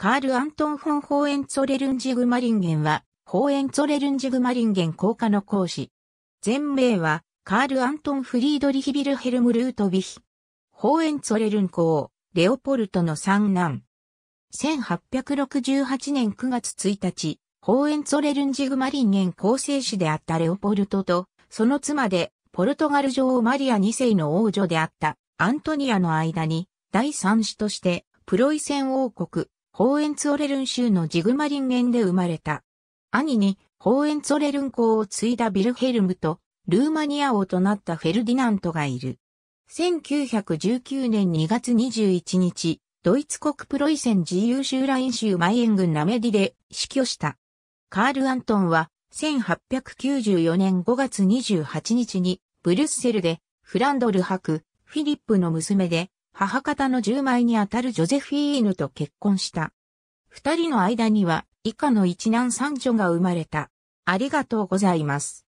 カール・アントン・フォン・ホーエンツォレルンジグマリンゲンは、ホーエンツォレルンジグマリンゲン効果の講師。全名は、カール・アントン・フリードリヒ・ビルヘルム・ルート・ビヒ。ホーエンツォレルン公、レオポルトの三男。1868年9月1日、ホーエンツォレルンジグマリンゲン構成士であったレオポルトと、その妻で、ポルトガル女王マリア2世の王女であったアントニアの間に、第三子として、プロイセン王国、ホーエンツオレルン州のジグマリンゲンで生まれた。兄に、ホーエンツオレルン公を継いだビルヘルムと、ルーマニア王となったフェルディナントがいる。1919年2月21日、ドイツ国プロイセン自由州ライン州マイエン軍ナメディで死去した。カール・アントンは、1894年5月28日に、ブリュッセルで、フランドル博、フィリップの娘で、母方の10枚にあたるジョゼフィーヌと結婚した。二人の間には以下の一男三女が生まれた。ありがとうございます。